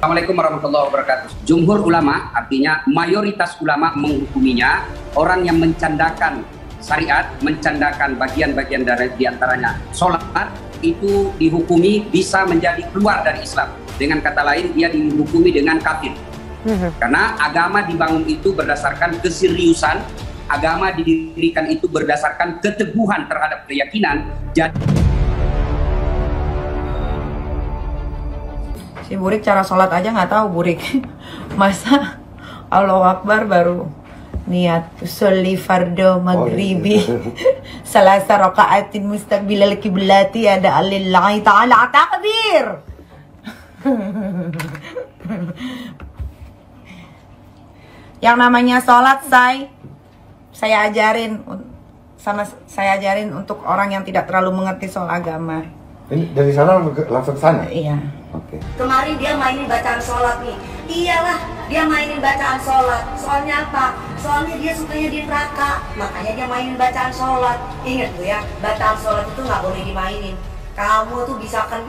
Assalamualaikum warahmatullahi wabarakatuh. Jumhur ulama artinya mayoritas ulama menghukuminya orang yang mencandakan syariat, mencandakan bagian-bagian dari diantaranya sholat itu dihukumi bisa menjadi keluar dari Islam. Dengan kata lain dia dihukumi dengan kafir. Mhm. Karena agama dibangun itu berdasarkan keseriusan, agama didirikan itu berdasarkan keteguhan terhadap keyakinan. Jadi si burik cara sholat aja nggak tahu burik masa Allahu Akbar baru niat usolli fardo maghribi oh, iya. salasa rakaatin mustaqbilal kiblati ada alillahi ta'ala takbir yang namanya sholat saya saya ajarin sama saya ajarin untuk orang yang tidak terlalu mengerti soal agama ini dari sana langsung ke sana iya Okay. Kemarin dia mainin bacaan sholat nih. Iyalah, dia mainin bacaan sholat. Soalnya apa? Soalnya dia sukanya di neraka. Makanya dia mainin bacaan sholat. Ingat tuh ya, bacaan sholat itu nggak boleh dimainin. Kamu tuh bisa kan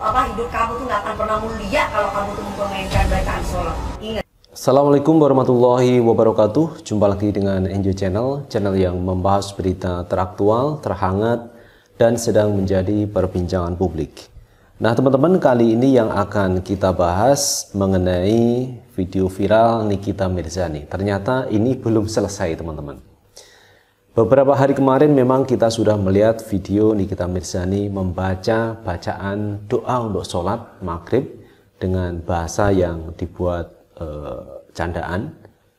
apa hidup kamu tuh nggak akan pernah mulia kalau kamu tuh mempermainkan bacaan sholat. Ingat. Assalamualaikum warahmatullahi wabarakatuh. Jumpa lagi dengan Enjoy Channel, channel yang membahas berita teraktual, terhangat, dan sedang menjadi perbincangan publik. Nah, teman-teman, kali ini yang akan kita bahas mengenai video viral Nikita Mirzani. Ternyata ini belum selesai, teman-teman. Beberapa hari kemarin memang kita sudah melihat video Nikita Mirzani membaca bacaan doa untuk sholat maghrib dengan bahasa yang dibuat e, candaan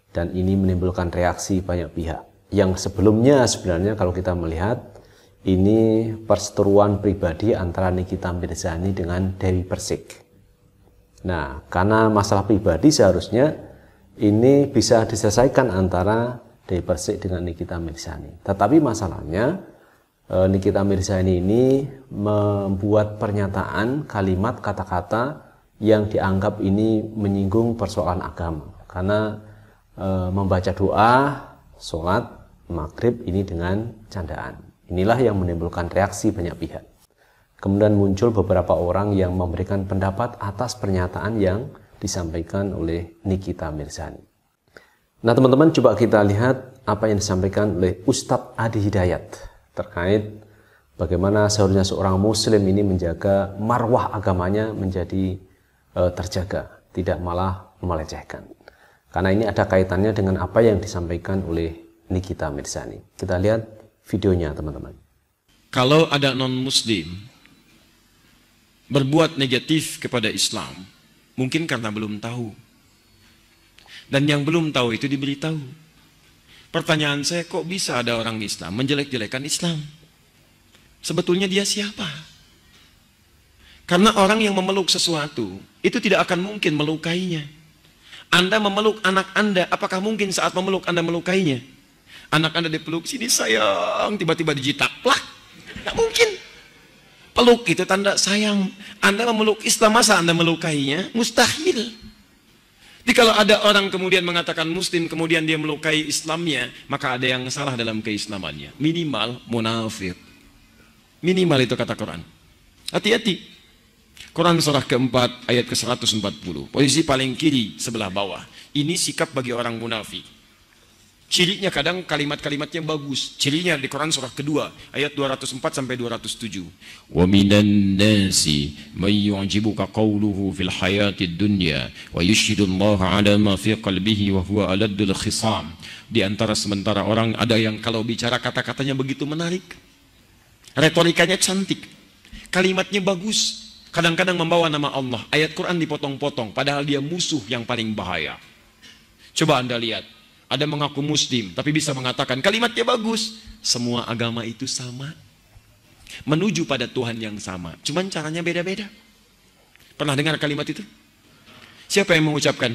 dan ini menimbulkan reaksi banyak pihak. Yang sebelumnya sebenarnya kalau kita melihat ini perseteruan pribadi antara Nikita Mirzani dengan Dewi Persik. Nah, karena masalah pribadi seharusnya ini bisa diselesaikan antara Dewi Persik dengan Nikita Mirzani. Tetapi masalahnya eh, Nikita Mirzani ini membuat pernyataan kalimat kata-kata yang dianggap ini menyinggung persoalan agama. Karena eh, membaca doa, sholat, maghrib ini dengan candaan. Inilah yang menimbulkan reaksi banyak pihak. Kemudian muncul beberapa orang yang memberikan pendapat atas pernyataan yang disampaikan oleh Nikita Mirzani. Nah teman-teman coba kita lihat apa yang disampaikan oleh Ustadz Adi Hidayat terkait bagaimana seharusnya seorang muslim ini menjaga marwah agamanya menjadi e, terjaga, tidak malah melecehkan. Karena ini ada kaitannya dengan apa yang disampaikan oleh Nikita Mirzani. Kita lihat videonya teman-teman. Kalau ada non-muslim berbuat negatif kepada Islam, mungkin karena belum tahu. Dan yang belum tahu itu diberitahu. Pertanyaan saya, kok bisa ada orang Islam menjelek-jelekan Islam? Sebetulnya dia siapa? Karena orang yang memeluk sesuatu, itu tidak akan mungkin melukainya. Anda memeluk anak Anda, apakah mungkin saat memeluk Anda melukainya? Anak Anda dipeluk sini sayang, tiba-tiba dijitak. plak nggak mungkin. Peluk itu tanda sayang. Anda memeluk Islam, masa Anda melukainya? Mustahil. Jadi kalau ada orang kemudian mengatakan muslim, kemudian dia melukai Islamnya, maka ada yang salah dalam keislamannya. Minimal munafik. Minimal itu kata Quran. Hati-hati. Quran surah keempat ayat ke-140. Posisi paling kiri sebelah bawah. Ini sikap bagi orang munafik. Cirinya kadang kalimat-kalimatnya bagus. Cirinya di Quran surah kedua ayat 204 sampai 207. Wa minan nasi may yu'jibuka qawluhu fil hayatid dunya wa yushhidu Allah ala ma fi qalbihi wa huwa aladul khisam. Di antara sementara orang ada yang kalau bicara kata-katanya begitu menarik. Retorikanya cantik. Kalimatnya bagus. Kadang-kadang membawa nama Allah. Ayat Quran dipotong-potong padahal dia musuh yang paling bahaya. Coba Anda lihat ada mengaku muslim, tapi bisa mengatakan kalimatnya bagus. Semua agama itu sama. Menuju pada Tuhan yang sama. Cuman caranya beda-beda. Pernah dengar kalimat itu? Siapa yang mengucapkan?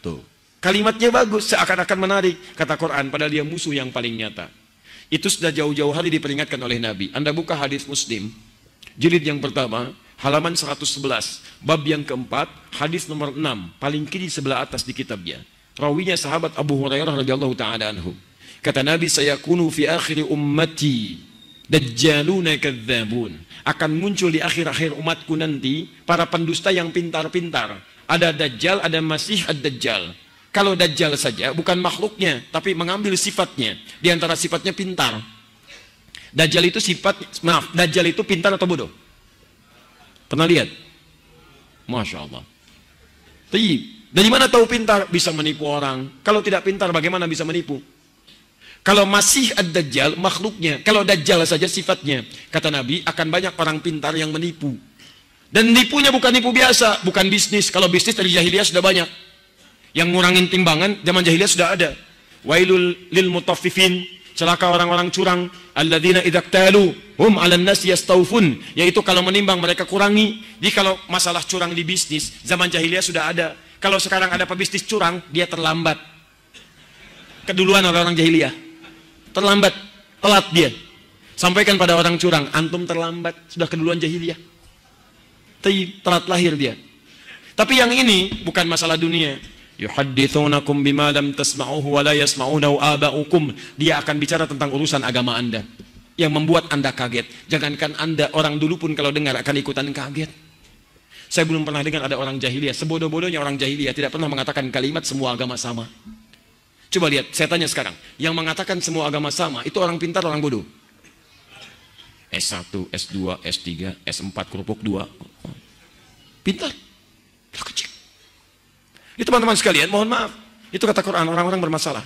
Tuh. Kalimatnya bagus, seakan-akan menarik. Kata Quran, padahal dia musuh yang paling nyata. Itu sudah jauh-jauh hari diperingatkan oleh Nabi. Anda buka hadis muslim, jilid yang pertama, halaman 111, bab yang keempat, hadis nomor 6, paling kiri sebelah atas di kitabnya. Rawinya sahabat Abu Hurairah radhiyallahu taala anhu. Kata Nabi, saya kunu fi akhir ummati dajjaluna kadzabun. Akan muncul di akhir-akhir umatku nanti para pendusta yang pintar-pintar. Ada dajjal, ada masih ada dajjal Kalau dajjal saja bukan makhluknya, tapi mengambil sifatnya. Di antara sifatnya pintar. Dajjal itu sifat, maaf, dajjal itu pintar atau bodoh? Pernah lihat? Masya Allah. Tapi dari mana tahu pintar? Bisa menipu orang. Kalau tidak pintar, bagaimana bisa menipu? Kalau masih ada dajjal makhluknya. Kalau dajjal saja sifatnya. Kata Nabi, akan banyak orang pintar yang menipu. Dan nipunya bukan nipu biasa, bukan bisnis. Kalau bisnis dari jahiliyah sudah banyak. Yang ngurangin timbangan, zaman jahiliyah sudah ada. Wailul lil mutafifin celaka orang-orang curang. Alladzina idaktalu, hum alan nas yastaufun. Yaitu kalau menimbang mereka kurangi. Jadi kalau masalah curang di bisnis, zaman jahiliyah sudah ada. Kalau sekarang ada pebisnis curang, dia terlambat. Keduluan orang-orang jahiliyah. Terlambat, telat dia. Sampaikan pada orang curang, antum terlambat, sudah keduluan jahiliyah. Telat lahir dia. Tapi yang ini bukan masalah dunia. Yuhadithunakum bimadam tasma'uhu wa la yasma'unau aba'ukum. Dia akan bicara tentang urusan agama Anda yang membuat Anda kaget. Jangankan Anda orang dulu pun kalau dengar akan ikutan kaget. Saya belum pernah dengar ada orang jahiliyah. Sebodoh-bodohnya orang jahiliyah tidak pernah mengatakan kalimat semua agama sama. Coba lihat, saya tanya sekarang. Yang mengatakan semua agama sama, itu orang pintar, orang bodoh? S1, S2, S3, S4, kerupuk 2. Pintar. Kecil. Ini teman-teman sekalian, mohon maaf. Itu kata Quran, orang-orang bermasalah.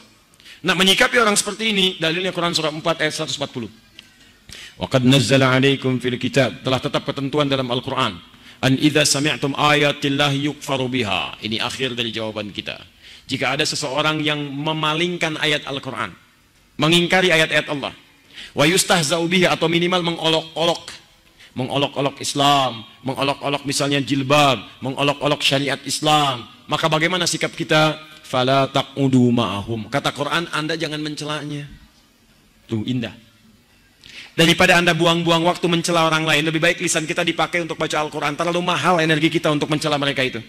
Nah, menyikapi orang seperti ini, dalilnya Quran surah 4 ayat 140. qad nazzala alaikum fil kitab telah tetap ketentuan dalam Al-Qur'an An idza sami'tum ayatillahi yukfaru biha. Ini akhir dari jawaban kita. Jika ada seseorang yang memalingkan ayat Al-Qur'an, mengingkari ayat-ayat Allah, wa yustahza'u biha atau minimal mengolok-olok mengolok-olok Islam, mengolok-olok misalnya jilbab, mengolok-olok syariat Islam, maka bagaimana sikap kita? Fala taqudu ma'ahum. Kata Quran, Anda jangan mencelanya. Tuh indah. Daripada Anda buang-buang waktu mencela orang lain, lebih baik lisan kita dipakai untuk baca Al-Quran. Terlalu mahal energi kita untuk mencela mereka itu.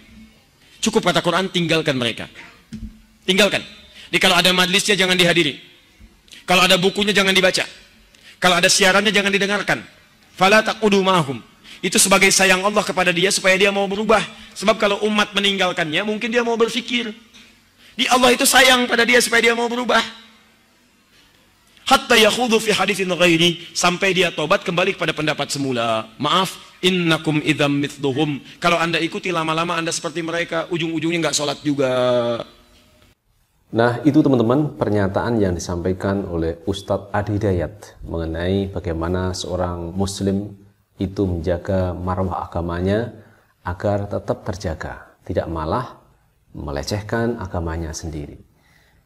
Cukup kata Quran, tinggalkan mereka. Tinggalkan. Jadi kalau ada madlisnya jangan dihadiri. Kalau ada bukunya jangan dibaca. Kalau ada siarannya jangan didengarkan. Fala takudu mahum. Itu sebagai sayang Allah kepada dia supaya dia mau berubah. Sebab kalau umat meninggalkannya, mungkin dia mau berpikir. Di Allah itu sayang pada dia supaya dia mau berubah hatta yakhudhu fi haditsin ghairi sampai dia tobat kembali kepada pendapat semula. Maaf, innakum idzam mithluhum. Kalau Anda ikuti lama-lama Anda seperti mereka, ujung-ujungnya nggak sholat juga. Nah, itu teman-teman pernyataan yang disampaikan oleh Ustadz Adi Dayat mengenai bagaimana seorang muslim itu menjaga marwah agamanya agar tetap terjaga, tidak malah melecehkan agamanya sendiri.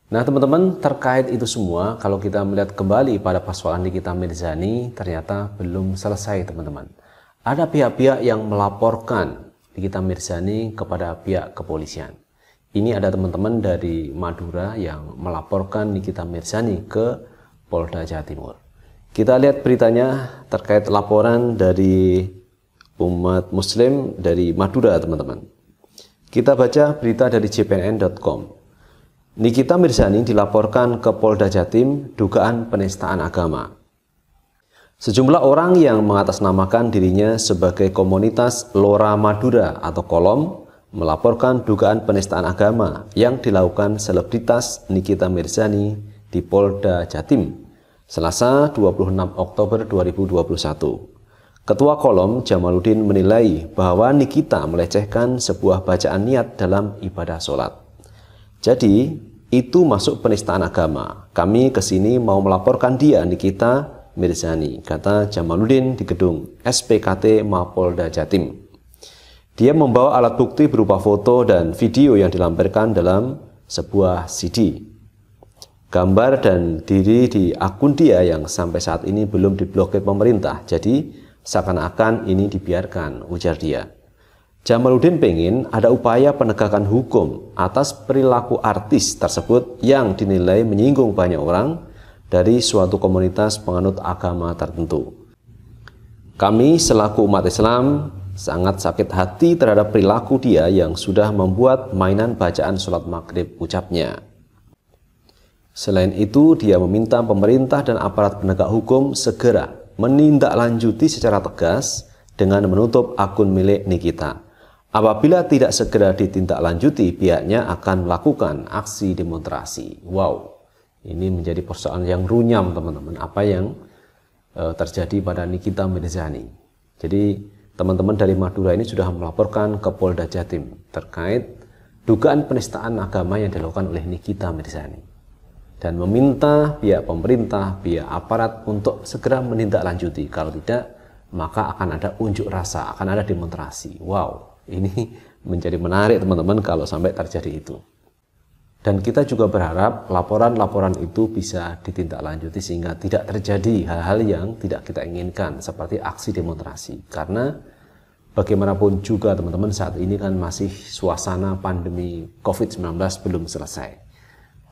Nah, teman-teman, terkait itu semua, kalau kita melihat kembali pada persoalan Nikita Mirzani, ternyata belum selesai, teman-teman. Ada pihak-pihak yang melaporkan di Mirzani kepada pihak kepolisian. Ini ada teman-teman dari Madura yang melaporkan Nikita Mirzani ke Polda Jawa Timur. Kita lihat beritanya terkait laporan dari umat muslim dari Madura, teman-teman. Kita baca berita dari jpnn.com. Nikita Mirzani dilaporkan ke Polda Jatim dugaan penistaan agama. Sejumlah orang yang mengatasnamakan dirinya sebagai komunitas Lora Madura atau Kolom melaporkan dugaan penistaan agama yang dilakukan selebritas Nikita Mirzani di Polda Jatim Selasa 26 Oktober 2021. Ketua Kolom Jamaluddin menilai bahwa Nikita melecehkan sebuah bacaan niat dalam ibadah sholat. Jadi, itu masuk penistaan agama. Kami ke sini mau melaporkan dia, Nikita Mirzani, kata Jamaluddin di gedung SPKT Mapolda Jatim. Dia membawa alat bukti berupa foto dan video yang dilampirkan dalam sebuah CD. Gambar dan diri di akun dia yang sampai saat ini belum diblokir pemerintah, jadi seakan-akan ini dibiarkan, ujar dia. Jamaluddin pengen ada upaya penegakan hukum atas perilaku artis tersebut yang dinilai menyinggung banyak orang dari suatu komunitas penganut agama tertentu. Kami selaku umat Islam sangat sakit hati terhadap perilaku dia yang sudah membuat mainan bacaan sholat maghrib ucapnya. Selain itu, dia meminta pemerintah dan aparat penegak hukum segera menindaklanjuti secara tegas dengan menutup akun milik Nikita. Apabila tidak segera ditindaklanjuti, pihaknya akan melakukan aksi demonstrasi. Wow, ini menjadi persoalan yang runyam teman-teman. Apa yang e, terjadi pada Nikita Mirzani? Jadi teman-teman dari Madura ini sudah melaporkan ke Polda Jatim terkait dugaan penistaan agama yang dilakukan oleh Nikita Mirzani dan meminta pihak pemerintah, pihak aparat untuk segera menindaklanjuti. Kalau tidak, maka akan ada unjuk rasa, akan ada demonstrasi. Wow, ini menjadi menarik teman-teman kalau sampai terjadi itu. Dan kita juga berharap laporan-laporan itu bisa ditindaklanjuti sehingga tidak terjadi hal-hal yang tidak kita inginkan seperti aksi demonstrasi. Karena bagaimanapun juga teman-teman saat ini kan masih suasana pandemi COVID-19 belum selesai.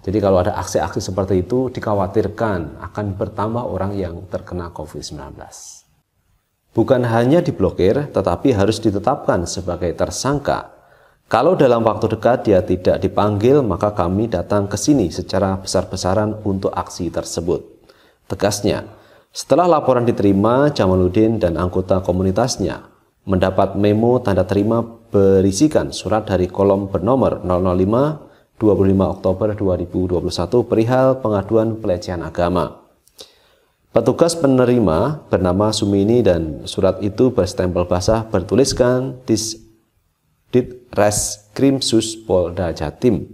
Jadi kalau ada aksi-aksi seperti itu dikhawatirkan akan bertambah orang yang terkena COVID-19 bukan hanya diblokir tetapi harus ditetapkan sebagai tersangka. Kalau dalam waktu dekat dia tidak dipanggil, maka kami datang ke sini secara besar-besaran untuk aksi tersebut. Tegasnya, setelah laporan diterima, Jamaluddin dan anggota komunitasnya mendapat memo tanda terima berisikan surat dari kolom bernomor 005 25 Oktober 2021 perihal pengaduan pelecehan agama. Petugas penerima bernama Sumini dan surat itu berstempel basah bertuliskan Sus Polda Jatim.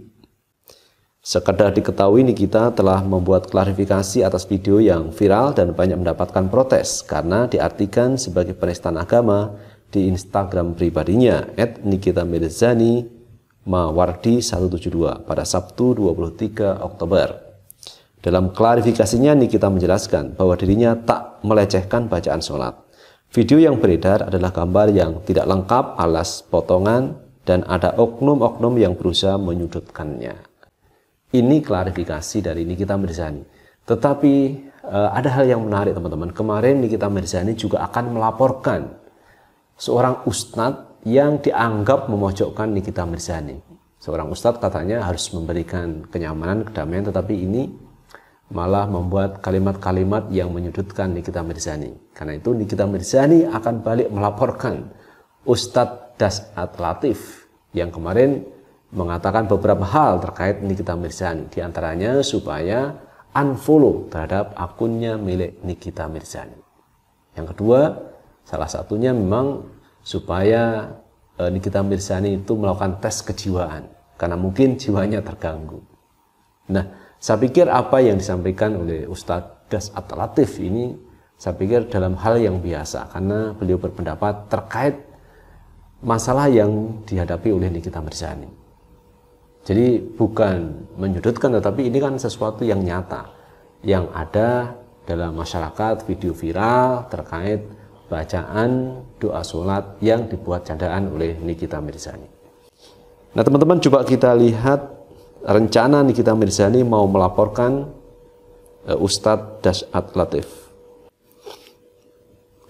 Sekedar diketahui Nikita telah membuat klarifikasi atas video yang viral dan banyak mendapatkan protes karena diartikan sebagai penistaan agama di Instagram pribadinya Mirzani mawardi 172 pada Sabtu 23 Oktober. Dalam klarifikasinya Nikita menjelaskan bahwa dirinya tak melecehkan bacaan sholat. Video yang beredar adalah gambar yang tidak lengkap, alas potongan, dan ada oknum-oknum yang berusaha menyudutkannya. Ini klarifikasi dari Nikita Mirzani. Tetapi eh, ada hal yang menarik teman-teman. Kemarin Nikita Mirzani juga akan melaporkan seorang ustadz yang dianggap memojokkan Nikita Mirzani. Seorang ustadz katanya harus memberikan kenyamanan, kedamaian, tetapi ini malah membuat kalimat-kalimat yang menyudutkan Nikita Mirzani. Karena itu Nikita Mirzani akan balik melaporkan Ustadz Dasat Latif yang kemarin mengatakan beberapa hal terkait Nikita Mirzani. Di antaranya supaya unfollow terhadap akunnya milik Nikita Mirzani. Yang kedua, salah satunya memang supaya eh, Nikita Mirzani itu melakukan tes kejiwaan karena mungkin jiwanya terganggu. Nah, saya pikir apa yang disampaikan oleh Ustadz Das Atalatif ini saya pikir dalam hal yang biasa karena beliau berpendapat terkait masalah yang dihadapi oleh Nikita Mirzani. Jadi bukan menyudutkan tetapi ini kan sesuatu yang nyata yang ada dalam masyarakat video viral terkait bacaan doa sholat yang dibuat candaan oleh Nikita Mirzani. Nah teman-teman coba kita lihat rencana Nikita Mirzani mau melaporkan eh, Ustadz Dasat Latif.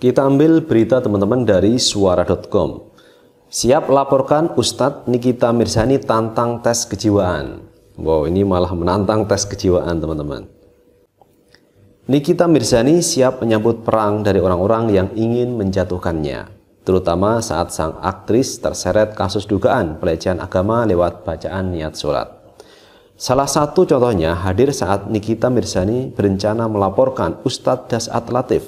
Kita ambil berita teman-teman dari suara.com. Siap laporkan Ustadz Nikita Mirzani tantang tes kejiwaan. Wow, ini malah menantang tes kejiwaan teman-teman. Nikita Mirzani siap menyambut perang dari orang-orang yang ingin menjatuhkannya, terutama saat sang aktris terseret kasus dugaan pelecehan agama lewat bacaan niat surat. Salah satu contohnya hadir saat Nikita Mirzani berencana melaporkan Ustadz Dasat Latif.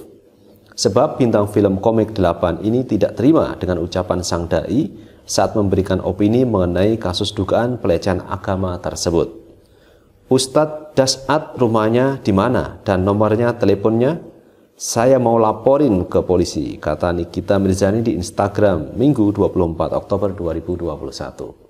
Sebab bintang film komik 8 ini tidak terima dengan ucapan sang da'i saat memberikan opini mengenai kasus dugaan pelecehan agama tersebut. Ustadz Dasat rumahnya di mana dan nomornya teleponnya? Saya mau laporin ke polisi, kata Nikita Mirzani di Instagram Minggu 24 Oktober 2021.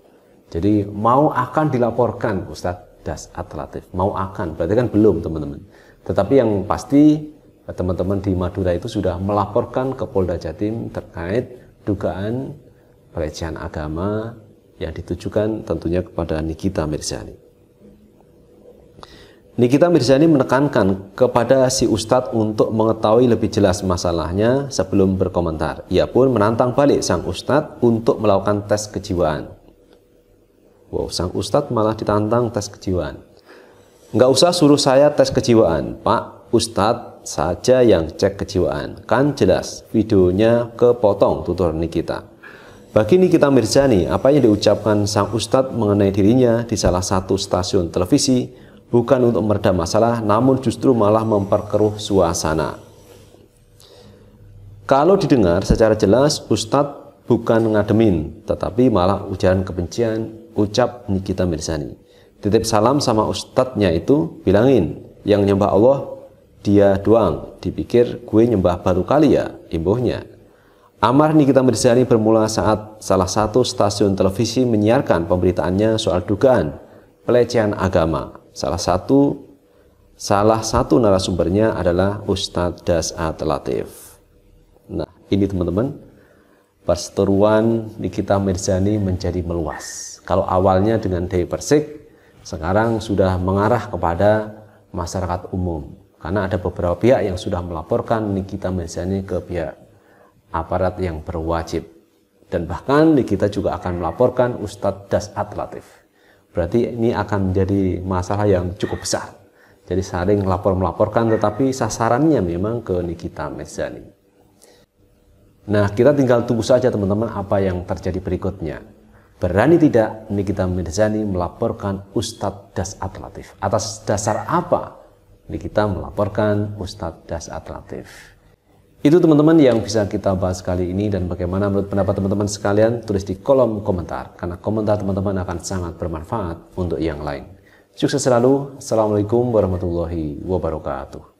Jadi mau akan dilaporkan Ustadz Das Atlatif. Mau akan, berarti kan belum teman-teman. Tetapi yang pasti teman-teman di Madura itu sudah melaporkan ke Polda Jatim terkait dugaan pelecehan agama yang ditujukan tentunya kepada Nikita Mirzani. Nikita Mirzani menekankan kepada si Ustadz untuk mengetahui lebih jelas masalahnya sebelum berkomentar. Ia pun menantang balik sang Ustadz untuk melakukan tes kejiwaan. Wow, sang ustadz malah ditantang tes kejiwaan. Enggak usah suruh saya tes kejiwaan, Pak Ustadz saja yang cek kejiwaan. Kan jelas videonya kepotong tutur Nikita. Bagi Nikita Mirzani, apa yang diucapkan sang ustadz mengenai dirinya di salah satu stasiun televisi bukan untuk meredam masalah, namun justru malah memperkeruh suasana. Kalau didengar secara jelas, Ustadz bukan ngademin, tetapi malah ujaran kebencian, ucap Nikita Mirzani. Titip salam sama ustadznya itu bilangin, yang nyembah Allah dia doang, dipikir gue nyembah baru kali ya, imbuhnya. Amar Nikita Mirzani bermula saat salah satu stasiun televisi menyiarkan pemberitaannya soal dugaan pelecehan agama. Salah satu Salah satu narasumbernya adalah Ustadz Das Latif. Nah, ini teman-teman perseteruan Nikita Mirzani menjadi meluas. Kalau awalnya dengan Dewi Persik, sekarang sudah mengarah kepada masyarakat umum. Karena ada beberapa pihak yang sudah melaporkan Nikita Mirzani ke pihak aparat yang berwajib. Dan bahkan Nikita juga akan melaporkan Ustadz Das Atlatif. Berarti ini akan menjadi masalah yang cukup besar. Jadi saling lapor melaporkan tetapi sasarannya memang ke Nikita Mirzani. Nah, kita tinggal tunggu saja teman-teman apa yang terjadi berikutnya. Berani tidak Nikita Mirzani melaporkan Ustadz das Atlatif. Atas dasar apa Nikita melaporkan Ustadz das Atlatif. Itu teman-teman yang bisa kita bahas kali ini dan bagaimana menurut pendapat teman-teman sekalian tulis di kolom komentar karena komentar teman-teman akan sangat bermanfaat untuk yang lain. Sukses selalu. Assalamualaikum warahmatullahi wabarakatuh.